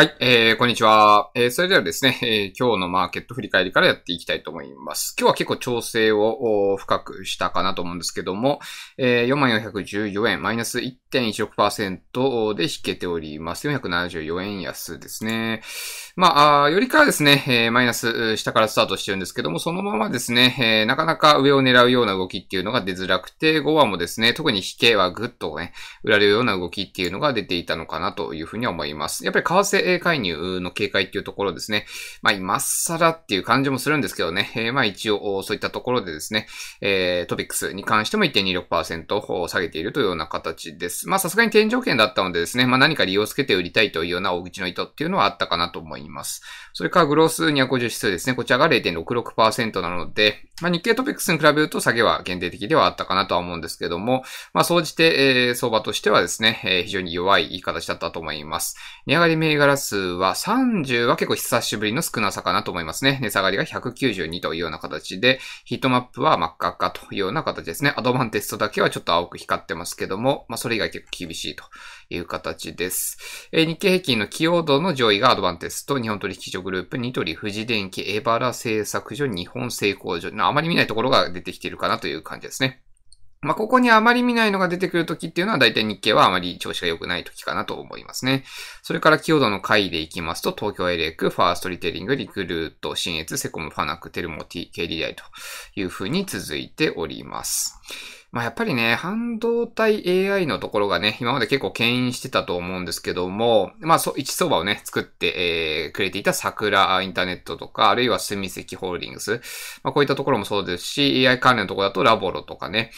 はい、えー、こんにちは。えー、それではですね、えー、今日のマーケット振り返りからやっていきたいと思います。今日は結構調整を深くしたかなと思うんですけども、えー、4414円、マイナス1.16%で引けております。474円安ですね。まあ、よりかはですね、えマイナス、下からスタートしてるんですけども、そのままですね、えなかなか上を狙うような動きっていうのが出づらくて、5話もですね、特に引けはぐっとね、売られるような動きっていうのが出ていたのかなというふうに思います。やっぱり為替介入の警戒っていうところですね、まあ、今更っていう感じもするんですけどね、えまあ一応、そういったところでですね、えー、トピックスに関しても1.26%下げているというような形です。まあ、さすがに天井圏だったのでですね、まあ何か理由をつけて売りたいというような大口の意図っていうのはあったかなと思います。います。それからグロース250指数ですね。こちらが0.66%なので、まあ、日経トピックスに比べると下げは限定的ではあったかなとは思うんですけども、まあ、総じて、えー、相場としてはですね、えー、非常に弱い形だったと思います。値上がり銘柄数は30は結構久しぶりの少なさかなと思いますね。値下がりが192というような形で、ヒットマップは真っ赤っかというような形ですね。アドバンテストだけはちょっと青く光ってますけども、まあ、それ以外結構厳しいという形です。えー、日経平均の寄与度の上位がアドバンテスト、日本取引所グループ、ニトリ、富士電機、エバラ製作所、日本製工所、あまり見ないところが出てきているかなという感じですね。まあ、ここにあまり見ないのが出てくるときっていうのは、大体日経はあまり調子が良くないときかなと思いますね。それから、寄与度の回でいきますと、東京エレク、ファーストリテイリング、リクルート、新越、セコム、ファナック、テルモ、TKDI というふうに続いております。まあ、やっぱりね、半導体 AI のところがね、今まで結構牽引してたと思うんですけども、まあ、そ、一相場をね、作って、えー、くれていた桜インターネットとか、あるいは住関ホールディングス、まあ、こういったところもそうですし、AI 関連のところだとラボロとかね、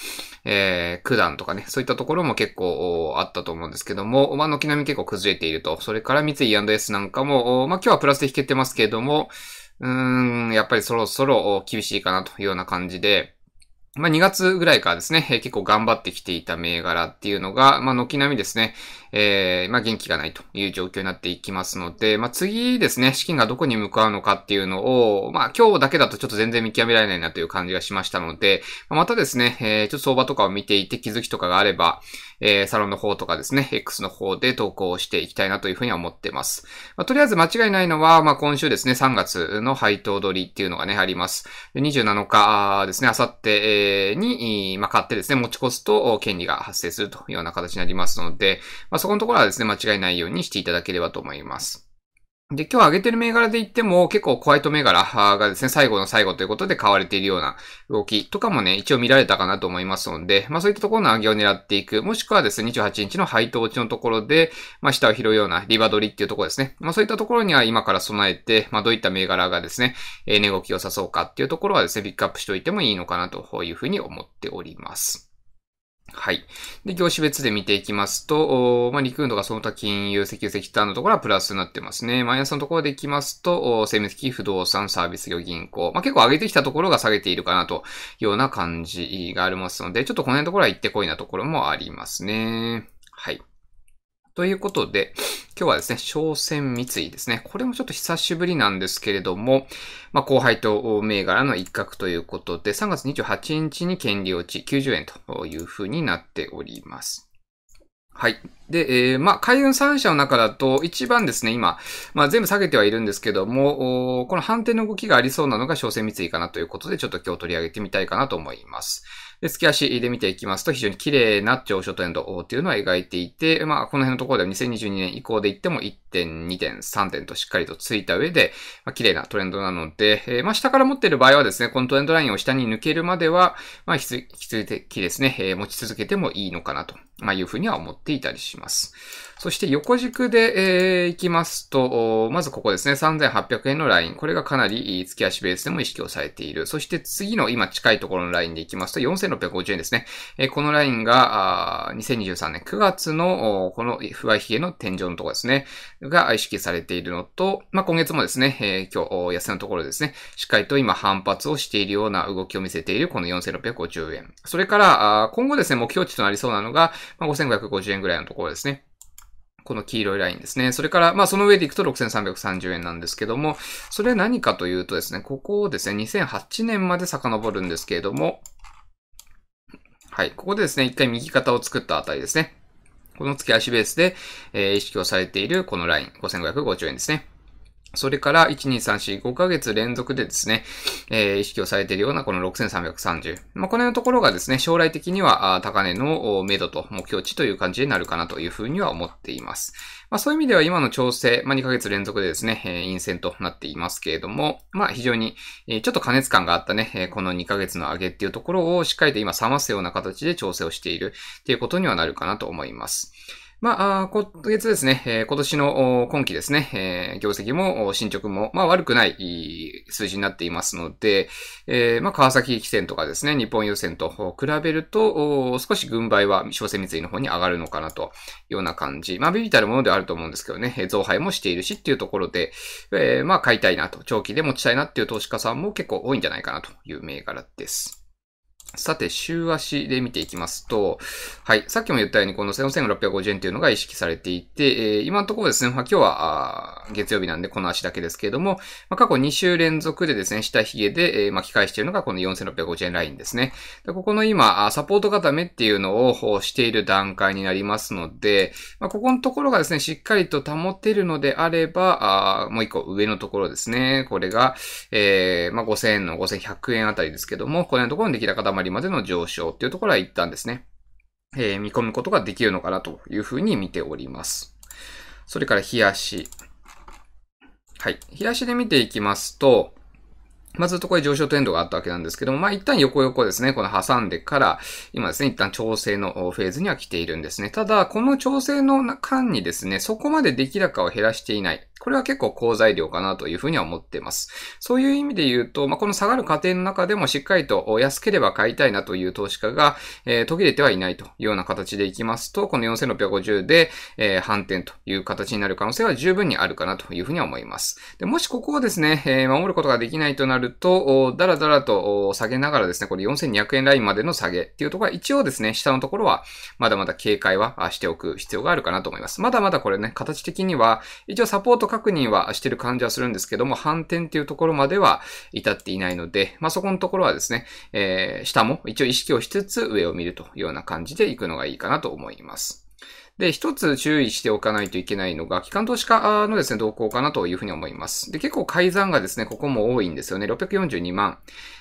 えー、九段とかね、そういったところも結構あったと思うんですけども、まあ、軒並み結構崩れていると。それから三井 &S なんかも、まあ、今日はプラスで引けてますけども、うーん、やっぱりそろそろ厳しいかなというような感じで、まあ、2月ぐらいからですね、結構頑張ってきていた銘柄っていうのが、まあ、軒並みですね、えー、まあ、元気がないという状況になっていきますので、まあ、次ですね、資金がどこに向かうのかっていうのを、まあ、今日だけだとちょっと全然見極められないなという感じがしましたので、またですね、えー、ちょっと相場とかを見ていて気づきとかがあれば、えー、サロンの方とかですね、X の方で投稿していきたいなというふうには思ってます。まあ、とりあえず間違いないのは、まあ、今週ですね、3月の配当取りっていうのがね、あります。27日ですね、あさってに、まあ、買ってですね、持ち越すと権利が発生するというような形になりますので、まあそこのところはですね、間違いないようにしていただければと思います。で、今日挙げてる銘柄で言っても、結構ホワイト銘柄がですね、最後の最後ということで買われているような動きとかもね、一応見られたかなと思いますので、まあそういったところの上げを狙っていく、もしくはですね、28日の配当落ちのところで、まあ下を拾うようなリバ取りっていうところですね。まあそういったところには今から備えて、まあどういった銘柄がですね、えー、値動きを誘うかっていうところはですね、ピックアップしておいてもいいのかなというふうに思っております。はい。で、業種別で見ていきますと、まあ、陸運とかその他金融、石油、石炭のところはプラスになってますね。マイナスのところでいきますと、生命機、不動産、サービス業、銀行。まあ、結構上げてきたところが下げているかなというような感じがありますので、ちょっとこの辺のところは行ってこいなところもありますね。はい。ということで、今日はですね、商船三井ですね。これもちょっと久しぶりなんですけれども、まあ、後輩と銘柄の一角ということで、3月28日に権利落ち90円というふうになっております。はい。で、えー、まあ、海運3社の中だと、一番ですね、今、まあ、全部下げてはいるんですけども、この反転の動きがありそうなのが、商船三井かなということで、ちょっと今日取り上げてみたいかなと思います。で、付き足で見ていきますと、非常に綺麗な上昇トレンドっていうのは描いていて、まあ、この辺のところでは2022年以降で言っても1.2 2点、3点としっかりとついた上で、まあ、綺麗なトレンドなので、えー、まあ、下から持っている場合はですね、このトレンドラインを下に抜けるまでは、まあ、引き続きですね、えー、持ち続けてもいいのかなと、まあ、いうふうには思っていたりします。そして横軸で、えー、いきますと、まずここですね、3800円のライン。これがかなり月足ベースでも意識をされている。そして次の今近いところのラインでいきますと、4650円ですね。えー、このラインが、あ2023年9月の、この不和比への天井のところですね、が意識されているのと、まあ、今月もですね、えー、今日、安のところですね、しっかりと今反発をしているような動きを見せているこの4650円。それから、今後ですね、目標値となりそうなのが、まあ、5550円ぐらいのところですね。この黄色いラインですね。それから、まあその上でいくと6330円なんですけども、それは何かというとですね、ここをですね、2008年まで遡るんですけれども、はい、ここでですね、一回右肩を作ったあたりですね。この月足ベースで、えー、意識をされているこのライン、5550円ですね。それから、1、2、3、4、5ヶ月連続でですね、えー、意識をされているようなこの6330。まあ、こののところがですね、将来的には高値の目処と目標値という感じになるかなというふうには思っています。まあ、そういう意味では今の調整、まあ、2ヶ月連続でですね、陰線となっていますけれども、まあ、非常に、ちょっと過熱感があったね、この2ヶ月の上げっていうところをしっかりと今冷ますような形で調整をしているということにはなるかなと思います。まあ、今月ですね、え今年の今期ですね、え業績も進捗も、まあ、悪くない数字になっていますので、えまあ、川崎汽船とかですね、日本郵船と比べると、少し軍配は小泉三井の方に上がるのかなというような感じ。まあ、ビビたるものではあると思うんですけどね、増配もしているしっていうところで、えまあ、買いたいなと、長期で持ちたいなっていう投資家さんも結構多いんじゃないかなという銘柄です。さて、週足で見ていきますと、はい、さっきも言ったように、この4650円というのが意識されていて、えー、今のところですね、まあ、今日は月曜日なんでこの足だけですけれども、まあ、過去2週連続でですね、下髭で、えー、巻き返しているのがこの4650円ラインですね。でここの今、サポート固めっていうのをしている段階になりますので、まあ、ここのところがですね、しっかりと保てるのであれば、あもう一個上のところですね、これが、えー、まあ、5000円の5100円あたりですけども、これのところにできたり割までの上昇っていうところは一旦ですね、えー、見込むことができるのかなというふうに見ております。それから日足。はい。日足で見ていきますと、まずとこれ上昇トレンドがあったわけなんですけども、まあ、一旦横横ですね、この挟んでから、今ですね、一旦調整のフェーズには来ているんですね。ただ、この調整の間にですね、そこまで出来高を減らしていない。これは結構好材料かなというふうには思っています。そういう意味で言うと、まあ、この下がる過程の中でもしっかりと安ければ買いたいなという投資家が、えー、途切れてはいないというような形でいきますと、この4650で、えー、反転という形になる可能性は十分にあるかなというふうに思います。でもしここをですね、えー、守ることができないとなると、だらだらと下げながらですね、これ4200円ラインまでの下げっていうところは一応ですね、下のところはまだまだ警戒はしておく必要があるかなと思います。まだまだこれね、形的には一応サポート確認はしてる感じはするんですけども、反転っていうところまでは至っていないので、まあ、そこのところはですね、えー、下も一応意識をしつつ上を見るというような感じで行くのがいいかなと思います。で、一つ注意しておかないといけないのが、機関投資家のですね、動向かなというふうに思います。で、結構改ざんがですね、ここも多いんですよね。642万、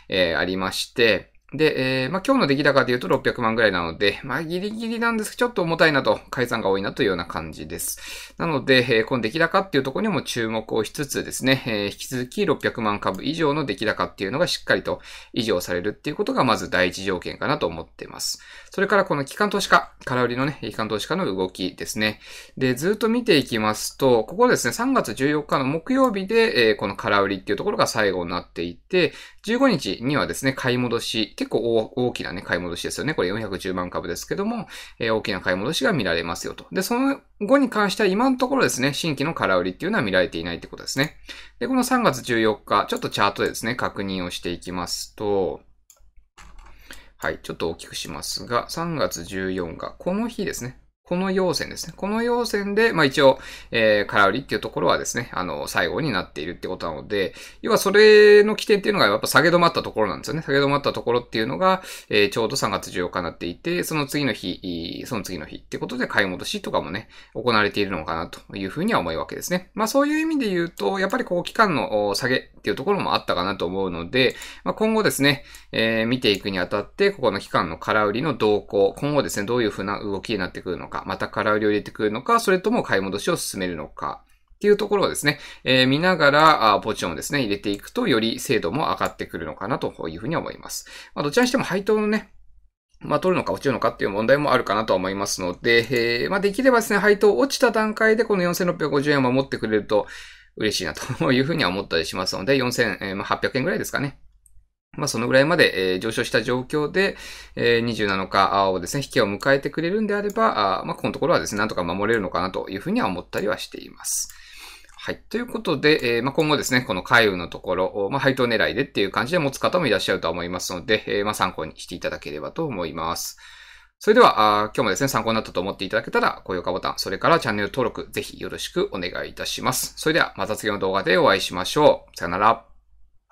えー、ありまして、で、えー、まあ、今日の出来高で言うと600万ぐらいなので、まあ、ギリギリなんですけど、ちょっと重たいなと、解散が多いなというような感じです。なので、えー、この出来高っていうところにも注目をしつつですね、えー、引き続き600万株以上の出来高っていうのがしっかりと維持をされるっていうことが、まず第一条件かなと思っています。それからこの機関投資家、空売りのね、機関投資家の動きですね。で、ずっと見ていきますと、ここですね、3月14日の木曜日で、えー、この空売りっていうところが最後になっていて、15日にはですね、買い戻し、結構大きなね、買い戻しですよね。これ410万株ですけども、えー、大きな買い戻しが見られますよと。で、その後に関しては今のところですね、新規の空売りっていうのは見られていないってことですね。で、この3月14日、ちょっとチャートでですね、確認をしていきますと、はい、ちょっと大きくしますが、3月14日、この日ですね。この要線ですね。この要線で、まあ一応、えー、空売りっていうところはですね、あの、最後になっているってことなので、要はそれの起点っていうのがやっぱ下げ止まったところなんですよね。下げ止まったところっていうのが、えー、ちょうど3月14日になっていて、その次の日、その次の日ってことで買い戻しとかもね、行われているのかなというふうには思うわけですね。まあそういう意味で言うと、やっぱりこう期間の下げっていうところもあったかなと思うので、まあ今後ですね、えー、見ていくにあたって、ここの期間の空売りの動向、今後ですね、どういうふうな動きになってくるのか、また空売りを入れてくるのか、それとも買い戻しを進めるのか。っていうところをですね、えー、見ながら、あポジションをですね、入れていくと、より精度も上がってくるのかなというふうに思います。まあ、どちらにしても配当のね、まあ、取るのか落ちるのかっていう問題もあるかなと思いますので、えー、まあ、できればですね、配当落ちた段階でこの4650円を守ってくれると嬉しいなというふうには思ったりしますので、4800円ぐらいですかね。まあ、そのぐらいまで、えー、上昇した状況で、えー、27日をですね、引きを迎えてくれるんであれば、あまあ、このところはですね、なんとか守れるのかなというふうには思ったりはしています。はい。ということで、えー、まあ、今後ですね、この海運のところ、まあ、配当狙いでっていう感じで持つ方もいらっしゃると思いますので、えー、まあ、参考にしていただければと思います。それではあ、今日もですね、参考になったと思っていただけたら、高評価ボタン、それからチャンネル登録、ぜひよろしくお願いいたします。それでは、また次の動画でお会いしましょう。さよなら。